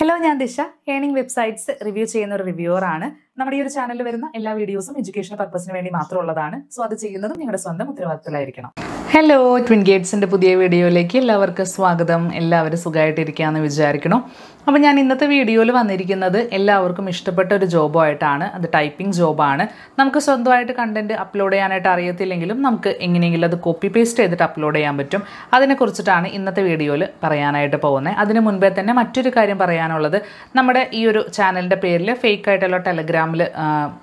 hello ഞാൻ ദിശ earning websites review ചെയ്യുന്ന ഒരു റിവ്യൂവറാണ് നമ്മുടെ ഈ ഒരു ചാനലിൽ വരുന്ന എല്ലാ വീഡിയോസും എഡ്യൂക്കേഷൻ പർപ്പസിന് വേണ്ടി മാത്രമുള്ളതാണ് സോ അത് ചെയ്യുന്നതും നിങ്ങളുടെ സ്വന്തം ഉത്തരവാദിത്തത്തിലായിരിക്കണം ഹലോ ട്വിൻ ഗേറ്റ്സിൻ്റെ പുതിയ വീഡിയോയിലേക്ക് എല്ലാവർക്കും സ്വാഗതം എല്ലാവരും സുഖമായിട്ടിരിക്കുകയെന്ന് വിചാരിക്കണം അപ്പോൾ ഞാൻ ഇന്നത്തെ വീഡിയോയിൽ വന്നിരിക്കുന്നത് എല്ലാവർക്കും ഇഷ്ടപ്പെട്ട ഒരു ജോബായിട്ടാണ് അത് ടൈപ്പിംഗ് ജോബാണ് നമുക്ക് സ്വന്തമായിട്ട് കണ്ടൻറ്റ് അപ്ലോഡ് ചെയ്യാനായിട്ട് അറിയത്തില്ലെങ്കിലും നമുക്ക് എങ്ങനെയെങ്കിലും അത് കോപ്പി പേസ്റ്റ് ചെയ്തിട്ട് അപ്ലോഡ് ചെയ്യാൻ പറ്റും അതിനെക്കുറിച്ചിട്ടാണ് ഇന്നത്തെ വീഡിയോയിൽ പറയാനായിട്ട് പോകുന്നത് അതിന് മുൻപേ തന്നെ മറ്റൊരു കാര്യം പറയാനുള്ളത് നമ്മുടെ ഈ ഒരു ചാനലിൻ്റെ പേരിൽ ഫേക്കായിട്ടുള്ള ടെലഗ്രാമിൽ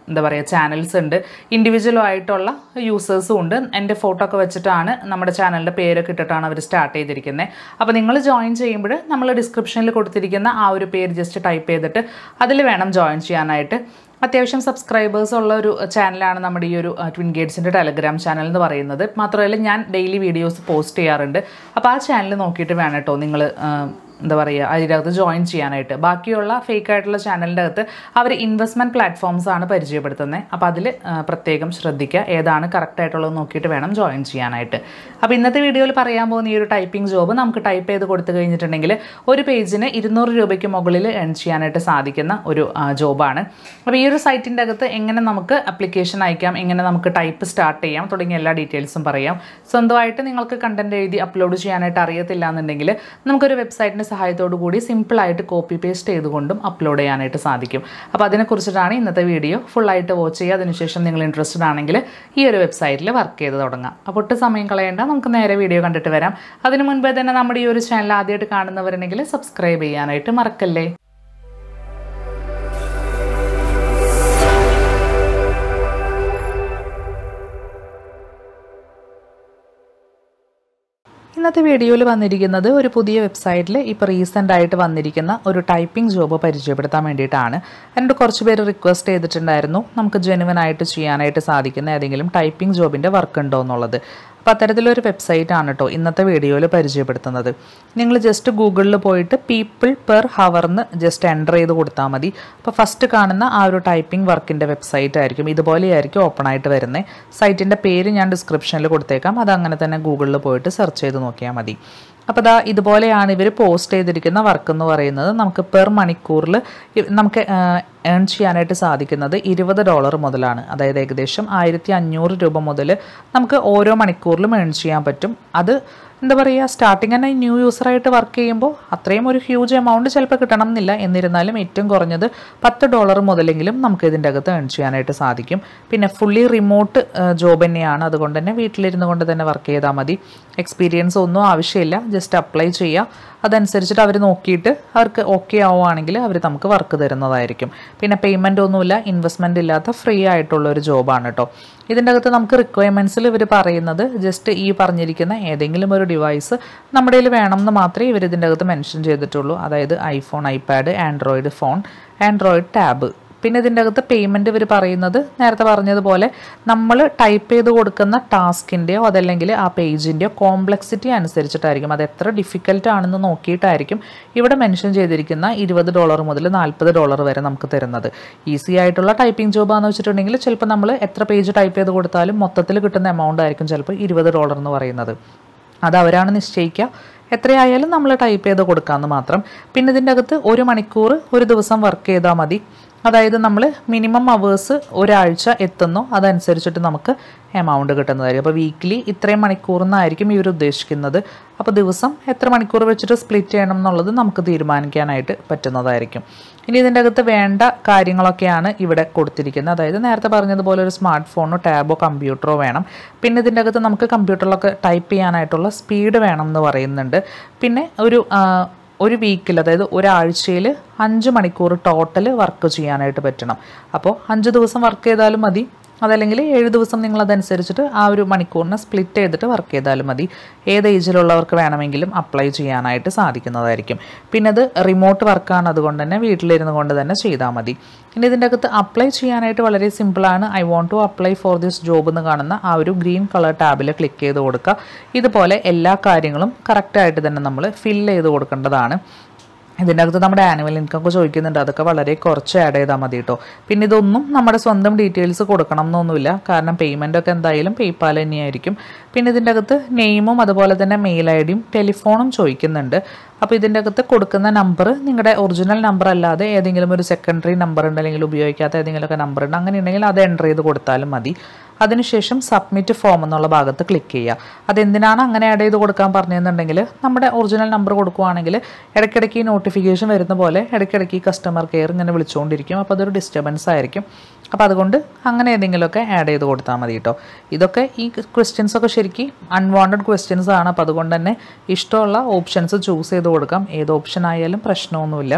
എന്താ പറയുക ചാനൽസ് ഉണ്ട് ഇൻഡിവിജ്വലായിട്ടുള്ള യൂസേഴ്സും ഉണ്ട് എൻ്റെ ഫോട്ടോ ഒക്കെ വെച്ചിട്ടാണ് നമ്മുടെ ചാനലിൻ്റെ പേരൊക്കെ ഇട്ടിട്ടാണ് അവർ സ്റ്റാർട്ട് ചെയ്തിരിക്കുന്നത് അപ്പോൾ നിങ്ങൾ ജോയിൻ ചെയ്യുമ്പോൾ നമ്മൾ ഡിസ്ക്രിപ്ഷനിൽ കൊടുത്തിരിക്കുന്ന ആ ഒരു പേര് ജസ്റ്റ് ടൈപ്പ് ചെയ്തിട്ട് അതിൽ വേണം ജോയിൻ ചെയ്യാനായിട്ട് അത്യാവശ്യം സബ്സ്ക്രൈബേഴ്സ് ഉള്ള ഒരു ചാനലാണ് നമ്മുടെ ഈ ഒരു ട്വിൻ ഗേറ്റ്സിൻ്റെ ടെലഗ്രാം ചാനൽ എന്ന് പറയുന്നത് മാത്രമല്ല ഞാൻ ഡെയിലി വീഡിയോസ് പോസ്റ്റ് ചെയ്യാറുണ്ട് അപ്പോൾ ആ ചാനൽ നോക്കിയിട്ട് വേണം കേട്ടോ നിങ്ങൾ എന്താ പറയുക അതിനകത്ത് ജോയിൻ ചെയ്യാനായിട്ട് ബാക്കിയുള്ള ഫേക്ക് ആയിട്ടുള്ള ചാനലിൻ്റെ അകത്ത് അവർ ഇൻവെസ്റ്റ്മെൻറ്റ് പ്ലാറ്റ്ഫോംസ് ആണ് പരിചയപ്പെടുത്തുന്നത് അപ്പോൾ അതിൽ പ്രത്യേകം ശ്രദ്ധിക്കുക ഏതാണ് കറക്റ്റ് ആയിട്ടുള്ളത് നോക്കിയിട്ട് വേണം ജോയിൻ ചെയ്യാനായിട്ട് അപ്പോൾ ഇന്നത്തെ വീഡിയോയിൽ പറയാൻ പോകുന്ന ഈ ഒരു ടൈപ്പിംഗ് ജോബ് നമുക്ക് ടൈപ്പ് ചെയ്ത് കൊടുത്തു കഴിഞ്ഞിട്ടുണ്ടെങ്കിൽ ഒരു പേജിന് ഇരുന്നൂറ് രൂപയ്ക്ക് മുകളിൽ എൺ ചെയ്യാനായിട്ട് സാധിക്കുന്ന ഒരു ജോബാണ് അപ്പോൾ ഈ ഒരു സൈറ്റിൻ്റെ അകത്ത് എങ്ങനെ നമുക്ക് അപ്ലിക്കേഷൻ അയക്കാം എങ്ങനെ നമുക്ക് ടൈപ്പ് സ്റ്റാർട്ട് ചെയ്യാം തുടങ്ങിയ എല്ലാ ഡീറ്റെയിൽസും പറയാം സ്വന്തമായിട്ട് നിങ്ങൾക്ക് കണ്ടൻറ്റ് എഴുതി അപ്ലോഡ് ചെയ്യാനായിട്ട് അറിയത്തില്ല എന്നുണ്ടെങ്കിൽ നമുക്കൊരു വെബ്സൈറ്റിന് ഫോർമാറ്റിൻ്റെ സഹായത്തോടു കൂടി സിമ്പിളായിട്ട് കോപ്പി പേസ്റ്റ് ചെയ്തുകൊണ്ടും അപ്ലോഡ് ചെയ്യാനായിട്ട് സാധിക്കും അപ്പോൾ അതിനെക്കുറിച്ചിട്ടാണ് ഇന്നത്തെ വീഡിയോ ഫുള്ളായിട്ട് വാച്ച് ചെയ്യുക അതിനുശേഷം നിങ്ങൾ ഇൻട്രസ്റ്റഡ് ആണെങ്കിൽ ഈ ഒരു വെബ്സൈറ്റിൽ വർക്ക് ചെയ്ത് തുടങ്ങാം അപ്പോൾ ഒട്ടും സമയം കളയേണ്ട നമുക്ക് നേരെ വീഡിയോ കണ്ടിട്ട് വരാം അതിനു മുൻപേ തന്നെ നമ്മുടെ ഈ ഒരു ചാനൽ ആദ്യമായിട്ട് കാണുന്നവരുണ്ടെങ്കിൽ സബ്സ്ക്രൈബ് ചെയ്യാനായിട്ട് മറക്കല്ലേ ഇന്നത്തെ വീഡിയോയിൽ വന്നിരിക്കുന്നത് ഒരു പുതിയ വെബ്സൈറ്റിൽ ഇപ്പോൾ റീസെൻ്റ് ആയിട്ട് വന്നിരിക്കുന്ന ഒരു ടൈപ്പിംഗ് ജോബ് പരിചയപ്പെടുത്താൻ വേണ്ടിയിട്ടാണ് എന്നോട് കുറച്ച് പേര് റിക്വസ്റ്റ് ചെയ്തിട്ടുണ്ടായിരുന്നു നമുക്ക് ജെനുവൻ ആയിട്ട് ചെയ്യാനായിട്ട് സാധിക്കുന്ന ഏതെങ്കിലും ടൈപ്പിംഗ് ജോബിൻ്റെ വർക്ക് ഉണ്ടോ എന്നുള്ളത് അപ്പോൾ അത്തരത്തിലൊരു ആണ് കേട്ടോ ഇന്നത്തെ വീഡിയോയിൽ പരിചയപ്പെടുത്തുന്നത് നിങ്ങൾ ജസ്റ്റ് ഗൂഗിളിൽ പോയിട്ട് പീപ്പിൾ പെർ ഹവർന്ന് ജസ്റ്റ് എൻ്റർ ചെയ്ത് കൊടുത്താൽ മതി അപ്പോൾ ഫസ്റ്റ് കാണുന്ന ആ ഒരു ടൈപ്പിംഗ് വർക്കിൻ്റെ വെബ്സൈറ്റ് ആയിരിക്കും ഇതുപോലെയായിരിക്കും ഓപ്പൺ ആയിട്ട് വരുന്നത് സൈറ്റിൻ്റെ പേര് ഞാൻ ഡിസ്ക്രിപ്ഷനിൽ കൊടുത്തേക്കാം അത് അങ്ങനെ തന്നെ ഗൂഗിളിൽ പോയിട്ട് സെർച്ച് ചെയ്ത് നോക്കിയാൽ മതി അപ്പോൾ ദാ ഇതുപോലെയാണ് ഇവർ പോസ്റ്റ് ചെയ്തിരിക്കുന്ന വർക്ക് എന്ന് പറയുന്നത് നമുക്ക് പെർ മണിക്കൂറിൽ നമുക്ക് ഏൺ ചെയ്യാനായിട്ട് സാധിക്കുന്നത് ഇരുപത് ഡോളർ മുതലാണ് അതായത് ഏകദേശം ആയിരത്തി അഞ്ഞൂറ് രൂപ മുതൽ നമുക്ക് ഓരോ മണിക്കൂറിലും ഏൺ ചെയ്യാൻ പറ്റും അത് എന്താ പറയുക സ്റ്റാർട്ടിങ് തന്നെ ന്യൂ യൂസറായിട്ട് വർക്ക് ചെയ്യുമ്പോൾ അത്രയും ഒരു ഹ്യൂജ് എമൗണ്ട് ചിലപ്പോൾ കിട്ടണം എന്നില്ല എന്നിരുന്നാലും ഏറ്റവും കുറഞ്ഞത് പത്ത് ഡോളർ മുതലെങ്കിലും നമുക്ക് ഇതിൻ്റെ അകത്ത് ഏൺ ചെയ്യാനായിട്ട് സാധിക്കും പിന്നെ ഫുള്ളി റിമോട്ട് ജോബ് തന്നെയാണ് അതുകൊണ്ട് തന്നെ വീട്ടിലിരുന്നു കൊണ്ട് തന്നെ വർക്ക് ചെയ്താൽ മതി എക്സ്പീരിയൻസ് ഒന്നും ആവശ്യമില്ല ജസ്റ്റ് അപ്ലൈ ചെയ്യുക അതനുസരിച്ചിട്ട് അവർ നോക്കിയിട്ട് അവർക്ക് ഓക്കെ ആവുകയാണെങ്കിൽ അവർ നമുക്ക് വർക്ക് തരുന്നതായിരിക്കും പിന്നെ പേയ്മെൻ്റ് ഒന്നുമില്ല ഇൻവെസ്റ്റ്മെൻ്റ് ഇല്ലാത്ത ഫ്രീ ആയിട്ടുള്ള ഒരു ജോബാണ് കേട്ടോ ഇതിൻ്റെ അകത്ത് നമുക്ക് റിക്വയർമെൻറ്റ്സിൽ ഇവർ പറയുന്നത് ജസ്റ്റ് ഈ പറഞ്ഞിരിക്കുന്ന ഏതെങ്കിലും ഒരു ഡിവൈസ് നമ്മുടെ കയ്യിൽ വേണം എന്ന് മാത്രമേ ഇവർ ഇതിൻ്റെ അകത്ത് മെൻഷൻ ചെയ്തിട്ടുള്ളൂ അതായത് iPhone iPad Android phone Android tab പിന്നെ ഇതിൻ്റെ അകത്ത് പേയ്മെൻറ്റ് ഇവർ പറയുന്നത് നേരത്തെ പറഞ്ഞതുപോലെ നമ്മൾ ടൈപ്പ് ചെയ്ത് കൊടുക്കുന്ന ടാസ്കിൻ്റെയോ അതല്ലെങ്കിൽ ആ പേജിൻ്റെയോ കോംപ്ലക്സിറ്റി അനുസരിച്ചിട്ടായിരിക്കും അത് എത്ര ഡിഫിക്കൽട്ട് ആണെന്ന് നോക്കിയിട്ടായിരിക്കും ഇവിടെ മെൻഷൻ ചെയ്തിരിക്കുന്ന ഇരുപത് ഡോളർ മുതൽ നാൽപ്പത് ഡോളർ വരെ നമുക്ക് തരുന്നത് ഈസി ആയിട്ടുള്ള ടൈപ്പിംഗ് ജോബാന്ന് വെച്ചിട്ടുണ്ടെങ്കിൽ ചിലപ്പോൾ നമ്മൾ എത്ര പേജ് ടൈപ്പ് ചെയ്ത് കൊടുത്താലും മൊത്തത്തിൽ കിട്ടുന്ന എമൗണ്ട് ആയിരിക്കും ചിലപ്പോൾ ഇരുപത് ഡോളർ എന്ന് പറയുന്നത് അത് അവരാണ് നിശ്ചയിക്കുക എത്രയായാലും നമ്മൾ ടൈപ്പ് ചെയ്ത് കൊടുക്കാമെന്ന് മാത്രം പിന്നെ ഇതിൻ്റെ അകത്ത് ഒരു മണിക്കൂർ ഒരു ദിവസം വർക്ക് ചെയ്താൽ മതി അതായത് നമ്മൾ മിനിമം അവേഴ്സ് ഒരാഴ്ച എത്തുന്നു അതനുസരിച്ചിട്ട് നമുക്ക് എമൗണ്ട് കിട്ടുന്നതായിരിക്കും അപ്പോൾ വീക്കിലി ഇത്രയും മണിക്കൂർ എന്നായിരിക്കും ഇവർ ഉദ്ദേശിക്കുന്നത് അപ്പോൾ ദിവസം എത്ര മണിക്കൂർ വെച്ചിട്ട് സ്പ്ലിറ്റ് ചെയ്യണം എന്നുള്ളത് നമുക്ക് തീരുമാനിക്കാനായിട്ട് പറ്റുന്നതായിരിക്കും ഇനി ഇതിൻ്റെ അകത്ത് വേണ്ട കാര്യങ്ങളൊക്കെയാണ് ഇവിടെ കൊടുത്തിരിക്കുന്നത് അതായത് നേരത്തെ പറഞ്ഞതുപോലെ ഒരു സ്മാർട്ട് ഫോണോ ടാബോ കമ്പ്യൂട്ടറോ വേണം പിന്നെ ഇതിൻ്റെ അകത്ത് നമുക്ക് കമ്പ്യൂട്ടറിലൊക്കെ ടൈപ്പ് ചെയ്യാനായിട്ടുള്ള സ്പീഡ് വേണം എന്ന് പറയുന്നുണ്ട് പിന്നെ ഒരു ഒരു വീക്കിൽ അതായത് ഒരാഴ്ചയിൽ അഞ്ച് മണിക്കൂർ ടോട്ടൽ വർക്ക് ചെയ്യാനായിട്ട് പറ്റണം അപ്പോൾ അഞ്ച് ദിവസം വർക്ക് ചെയ്താലും മതി അതല്ലെങ്കിൽ ഏഴ് ദിവസം നിങ്ങൾ അതനുസരിച്ചിട്ട് ആ ഒരു മണിക്കൂറിന് സ്പ്ലിറ്റ് ചെയ്തിട്ട് വർക്ക് ചെയ്താലും മതി ഏത് ഏജിലുള്ളവർക്ക് വേണമെങ്കിലും അപ്ലൈ ചെയ്യാനായിട്ട് സാധിക്കുന്നതായിരിക്കും പിന്നെ അത് റിമോട്ട് വർക്കാണ് അതുകൊണ്ട് തന്നെ വീട്ടിലിരുന്ന് കൊണ്ട് തന്നെ ചെയ്താൽ മതി ഇനി ഇതിൻ്റെ അകത്ത് അപ്ലൈ ചെയ്യാനായിട്ട് വളരെ സിമ്പിളാണ് I want to apply for this job എന്ന് കാണുന്ന ആ ഒരു ഗ്രീൻ കളർ ടാബിൽ ക്ലിക്ക് ചെയ്ത് കൊടുക്കുക ഇതുപോലെ എല്ലാ കാര്യങ്ങളും കറക്റ്റായിട്ട് തന്നെ നമ്മൾ ഫില്ല് ചെയ്ത് കൊടുക്കേണ്ടതാണ് ഇതിൻ്റെ അകത്ത് നമ്മുടെ ആനുവൽ ഇൻകം ചോദിക്കുന്നുണ്ട് അതൊക്കെ വളരെ കുറച്ച് ആഡ് ചെയ്താൽ മതി കേട്ടോ പിന്നെ ഇതൊന്നും നമ്മുടെ സ്വന്തം ഡീറ്റെയിൽസ് കൊടുക്കണം എന്നൊന്നുമില്ല കാരണം പേയ്മെൻ്റ് ഒക്കെ എന്തായാലും പേയ്പാൽ തന്നെയായിരിക്കും പിന്നെ ഇതിൻ്റെ അകത്ത് നെയിമും അതുപോലെ തന്നെ മെയിൽ ഐ ഡിയും ടെലിഫോണും ചോദിക്കുന്നുണ്ട് അപ്പോൾ ഇതിൻ്റെ അകത്ത് കൊടുക്കുന്ന നമ്പർ നിങ്ങളുടെ ഒറിജിനൽ നമ്പർ അല്ലാതെ ഏതെങ്കിലും ഒരു സെക്കൻഡറി നമ്പർ ഉണ്ട് അല്ലെങ്കിൽ ഉപയോഗിക്കാത്ത ഏതെങ്കിലുമൊക്കെ നമ്പർ ഉണ്ട് അങ്ങനെ ഉണ്ടെങ്കിൽ അത് എൻ്റർ ചെയ്ത് കൊടുത്താലും മതി അതിനുശേഷം സബ്മിറ്റ് ഫോം എന്നുള്ള ഭാഗത്ത് ക്ലിക്ക് ചെയ്യുക അതെന്തിനാണ് അങ്ങനെ ആഡ് ചെയ്ത് കൊടുക്കാൻ പറഞ്ഞതെന്നുണ്ടെങ്കിൽ നമ്മുടെ ഒറിജിനൽ നമ്പർ കൊടുക്കുവാണെങ്കിൽ ഇടയ്ക്കിടയ്ക്ക് നോട്ടിഫിക്കേഷൻ വരുന്ന പോലെ ഇടയ്ക്കിടയ്ക്ക് കസ്റ്റമർ കെയർ ഇങ്ങനെ വിളിച്ചുകൊണ്ടിരിക്കും അപ്പോൾ അതൊരു ഡിസ്റ്റർബൻസ് ആയിരിക്കും അപ്പോൾ അതുകൊണ്ട് അങ്ങനെ ഏതെങ്കിലുമൊക്കെ ആഡ് ചെയ്ത് കൊടുത്താൽ മതി കേട്ടോ ഇതൊക്കെ ഈ ക്വസ്റ്റ്യൻസൊക്കെ ശരിക്കും അൺവാണ്ടഡ് ക്വസ്റ്റ്യൻസ് ആണ് അപ്പോൾ അതുകൊണ്ട് തന്നെ ഇഷ്ടമുള്ള ഓപ്ഷൻസ് ചൂസ് ചെയ്ത് കൊടുക്കാം ഏത് ഓപ്ഷൻ ആയാലും പ്രശ്നമൊന്നുമില്ല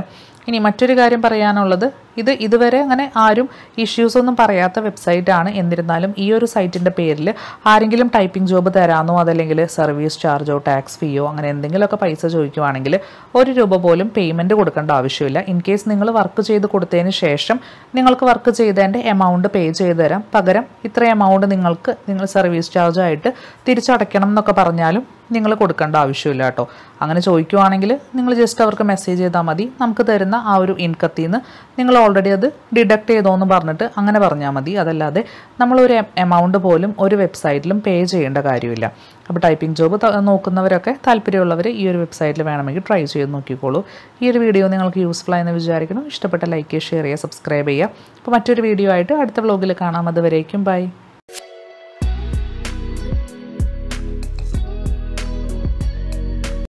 ഇനി മറ്റൊരു കാര്യം പറയാനുള്ളത് ഇത് ഇതുവരെ അങ്ങനെ ആരും ഇഷ്യൂസ് ഒന്നും പറയാത്ത വെബ്സൈറ്റാണ് എന്നിരുന്നാലും ഈ ഒരു സൈറ്റിൻ്റെ പേരിൽ ആരെങ്കിലും ടൈപ്പിംഗ് ജോബ് തരാമെന്നോ അതല്ലെങ്കിൽ സർവീസ് ചാർജോ ടാക്സ് ഫീയോ അങ്ങനെ എന്തെങ്കിലുമൊക്കെ പൈസ ചോദിക്കുവാണെങ്കിൽ ഒരു രൂപ പോലും പേയ്മെൻറ്റ് കൊടുക്കേണ്ട ആവശ്യമില്ല ഇൻ കേസ് നിങ്ങൾ വർക്ക് ചെയ്ത് കൊടുത്തതിന് ശേഷം നിങ്ങൾക്ക് വർക്ക് ചെയ്തതിൻ്റെ എമൗണ്ട് പേ ചെയ്ത് തരാം പകരം ഇത്ര എമൗണ്ട് നിങ്ങൾക്ക് നിങ്ങൾ സർവീസ് ചാർജായിട്ട് തിരിച്ചടയ്ക്കണം എന്നൊക്കെ പറഞ്ഞാലും നിങ്ങൾ കൊടുക്കേണ്ട ആവശ്യമില്ല കേട്ടോ അങ്ങനെ ചോദിക്കുവാണെങ്കിൽ നിങ്ങൾ ജസ്റ്റ് അവർക്ക് മെസ്സേജ് ചെയ്താൽ മതി നമുക്ക് തരുന്ന ആ ഒരു ഇൻകത്തിൽ നിന്ന് നിങ്ങൾ ഓൾറെഡി അത് ഡിഡക്റ്റ് ചെയ്തോ എന്ന് പറഞ്ഞിട്ട് അങ്ങനെ പറഞ്ഞാൽ മതി അതല്ലാതെ നമ്മളൊരു എമൗണ്ട് പോലും ഒരു വെബ്സൈറ്റിലും പേ ചെയ്യേണ്ട കാര്യമില്ല അപ്പോൾ ടൈപ്പിംഗ് ജോബ് നോക്കുന്നവരൊക്കെ താല്പര്യമുള്ളവർ ഈ ഒരു വെബ്സൈറ്റിൽ വേണമെങ്കിൽ ട്രൈ ചെയ്ത് നോക്കിക്കോളൂ ഈ ഒരു വീഡിയോ നിങ്ങൾക്ക് യൂസ്ഫുൾ ആയെന്ന് വിചാരിക്കുന്നു ഇഷ്ടപ്പെട്ട ലൈക്ക് ഷെയർ ചെയ്യുക സബ്സ്ക്രൈബ് ചെയ്യുക അപ്പോൾ മറ്റൊരു വീഡിയോ ആയിട്ട് അടുത്ത വ്ലോഗിൽ കാണാം അതുവരേക്കും ബൈ